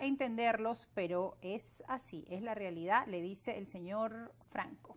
entenderlos, pero es así, es la realidad, le dice el señor Franco.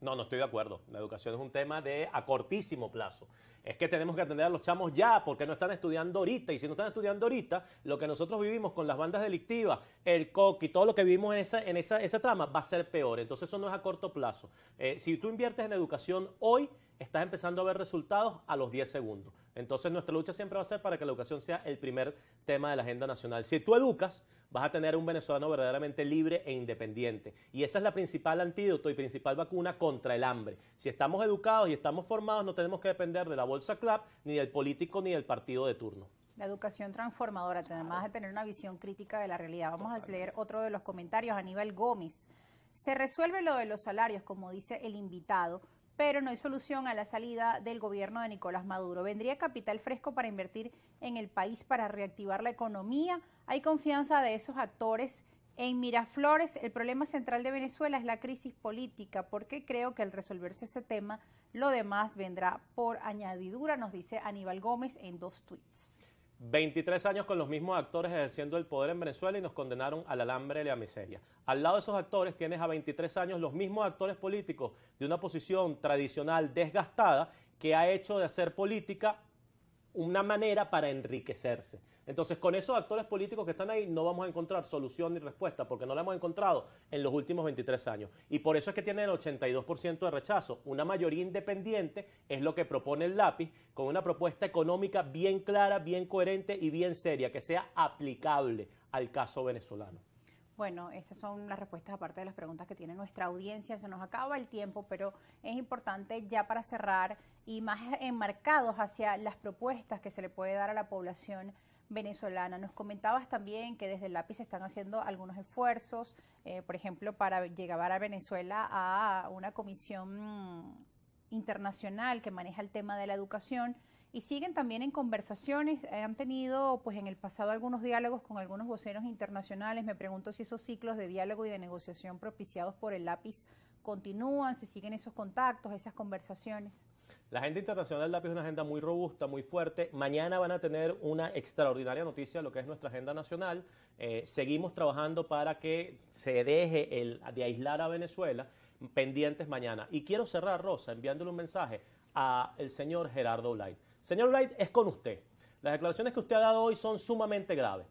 No, no estoy de acuerdo. La educación es un tema de a cortísimo plazo. Es que tenemos que atender a los chamos ya, porque no están estudiando ahorita. Y si no están estudiando ahorita, lo que nosotros vivimos con las bandas delictivas, el y todo lo que vivimos en esa, trama va a ser peor. Entonces eso no es a corto plazo. Eh, si tú inviertes en educación hoy, estás empezando a ver resultados a los 10 segundos. Entonces nuestra lucha siempre va a ser para que la educación sea el primer tema de la agenda nacional. Si tú educas, vas a tener un venezolano verdaderamente libre e independiente. Y esa es la principal antídoto y principal vacuna contra el hambre. Si estamos educados y estamos formados, no tenemos que depender de la Bolsa Club, ni del político, ni del partido de turno. La educación transformadora, además de tener una visión crítica de la realidad. Vamos a leer otro de los comentarios, Aníbal Gómez. Se resuelve lo de los salarios, como dice el invitado, pero no hay solución a la salida del gobierno de Nicolás Maduro. ¿Vendría capital fresco para invertir en el país para reactivar la economía? ¿Hay confianza de esos actores? En Miraflores, el problema central de Venezuela es la crisis política, porque creo que al resolverse ese tema, lo demás vendrá por añadidura, nos dice Aníbal Gómez en dos tweets. 23 años con los mismos actores ejerciendo el poder en Venezuela y nos condenaron al alambre de la miseria. Al lado de esos actores tienes a 23 años los mismos actores políticos de una posición tradicional desgastada que ha hecho de hacer política una manera para enriquecerse. Entonces, con esos actores políticos que están ahí, no vamos a encontrar solución ni respuesta, porque no la hemos encontrado en los últimos 23 años. Y por eso es que tienen el 82% de rechazo. Una mayoría independiente es lo que propone el lápiz, con una propuesta económica bien clara, bien coherente y bien seria, que sea aplicable al caso venezolano. Bueno, esas son las respuestas aparte de las preguntas que tiene nuestra audiencia. Se nos acaba el tiempo, pero es importante ya para cerrar y más enmarcados hacia las propuestas que se le puede dar a la población venezolana. Nos comentabas también que desde el lápiz se están haciendo algunos esfuerzos, eh, por ejemplo, para llegar a Venezuela a una comisión internacional que maneja el tema de la educación y siguen también en conversaciones. Eh, han tenido, pues en el pasado, algunos diálogos con algunos voceros internacionales. Me pregunto si esos ciclos de diálogo y de negociación propiciados por el lápiz continúan, si siguen esos contactos, esas conversaciones. La agenda internacional del lápiz es una agenda muy robusta, muy fuerte. Mañana van a tener una extraordinaria noticia, lo que es nuestra agenda nacional. Eh, seguimos trabajando para que se deje el, de aislar a Venezuela pendientes mañana. Y quiero cerrar, Rosa, enviándole un mensaje al señor Gerardo Blight. Señor Blight, es con usted. Las declaraciones que usted ha dado hoy son sumamente graves.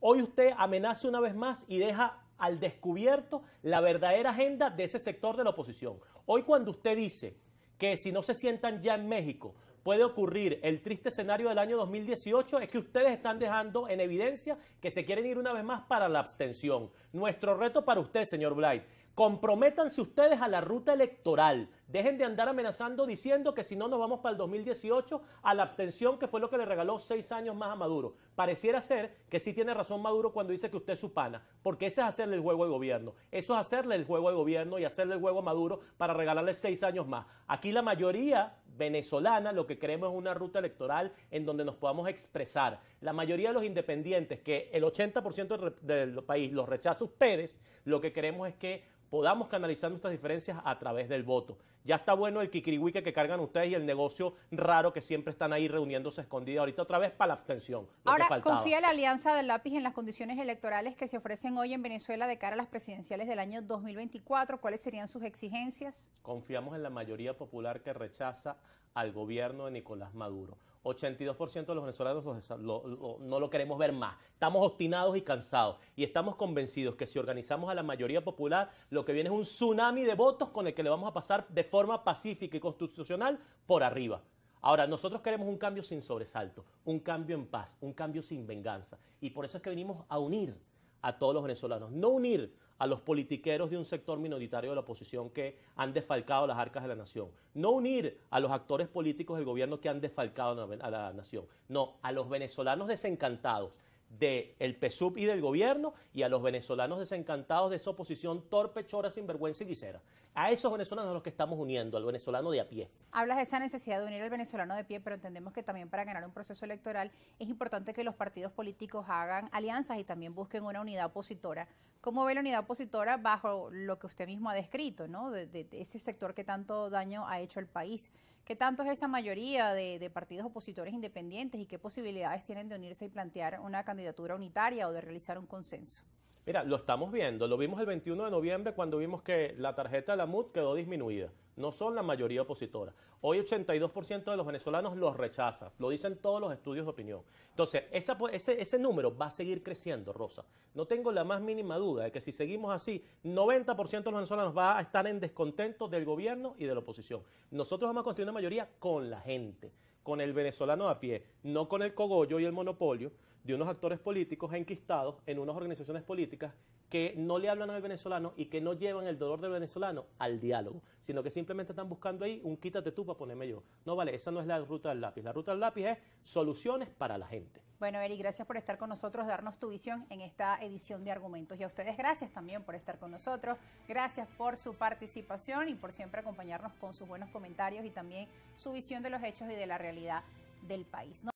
Hoy usted amenaza una vez más y deja al descubierto la verdadera agenda de ese sector de la oposición. Hoy cuando usted dice que si no se sientan ya en México puede ocurrir el triste escenario del año 2018 es que ustedes están dejando en evidencia que se quieren ir una vez más para la abstención. Nuestro reto para usted, señor Blight, Comprométanse ustedes a la ruta electoral. Dejen de andar amenazando diciendo que si no nos vamos para el 2018 a la abstención, que fue lo que le regaló seis años más a Maduro. Pareciera ser que sí tiene razón Maduro cuando dice que usted es su pana, porque ese es hacerle el juego al gobierno. Eso es hacerle el juego al gobierno y hacerle el juego a Maduro para regalarle seis años más. Aquí la mayoría venezolana, lo que queremos es una ruta electoral en donde nos podamos expresar. La mayoría de los independientes, que el 80% del país los rechaza ustedes, lo que queremos es que podamos canalizar nuestras diferencias a través del voto. Ya está bueno el kikiriwique que cargan ustedes y el negocio raro que siempre están ahí reuniéndose escondida ahorita otra vez para la abstención. Ahora, ¿confía la alianza del lápiz en las condiciones electorales que se ofrecen hoy en Venezuela de cara a las presidenciales del año 2024? ¿Cuáles serían sus exigencias? Confiamos en la mayoría popular que rechaza al gobierno de Nicolás Maduro. 82% de los venezolanos no lo queremos ver más. Estamos obstinados y cansados. Y estamos convencidos que si organizamos a la mayoría popular, lo que viene es un tsunami de votos con el que le vamos a pasar de forma pacífica y constitucional por arriba. Ahora, nosotros queremos un cambio sin sobresalto, un cambio en paz, un cambio sin venganza. Y por eso es que venimos a unir a todos los venezolanos. No unir a los politiqueros de un sector minoritario de la oposición que han desfalcado las arcas de la nación. No unir a los actores políticos del gobierno que han desfalcado a la nación. No, a los venezolanos desencantados del el PSUV y del gobierno y a los venezolanos desencantados de esa oposición torpe, chora, sinvergüenza y lisera. A esos venezolanos a los que estamos uniendo, al venezolano de a pie. Hablas de esa necesidad de unir al venezolano de pie, pero entendemos que también para ganar un proceso electoral es importante que los partidos políticos hagan alianzas y también busquen una unidad opositora. ¿Cómo ve la unidad opositora bajo lo que usted mismo ha descrito, ¿no? de ese sector que tanto daño ha hecho al país? ¿Qué tanto es esa mayoría de, de, partidos opositores independientes y qué posibilidades tienen de unirse y plantear una candidatura unitaria o de realizar un consenso? Mira, lo estamos viendo, lo vimos el 21 de noviembre cuando vimos que la tarjeta de la MUD quedó disminuida. No son la mayoría opositora. Hoy 82% de los venezolanos los rechaza, lo dicen todos los estudios de opinión. Entonces, ese, ese número va a seguir creciendo, Rosa. No tengo la más mínima duda de que si seguimos así, 90% de los venezolanos va a estar en descontento del gobierno y de la oposición. Nosotros vamos a construir una mayoría con la gente con el venezolano a pie, no con el cogollo y el monopolio de unos actores políticos enquistados en unas organizaciones políticas que no le hablan al venezolano y que no llevan el dolor del venezolano al diálogo, sino que simplemente están buscando ahí un quítate tú para ponerme yo. No vale, esa no es la ruta del lápiz. La ruta del lápiz es soluciones para la gente. Bueno, Eri, gracias por estar con nosotros, darnos tu visión en esta edición de Argumentos. Y a ustedes gracias también por estar con nosotros. Gracias por su participación y por siempre acompañarnos con sus buenos comentarios y también su visión de los hechos y de la realidad del país.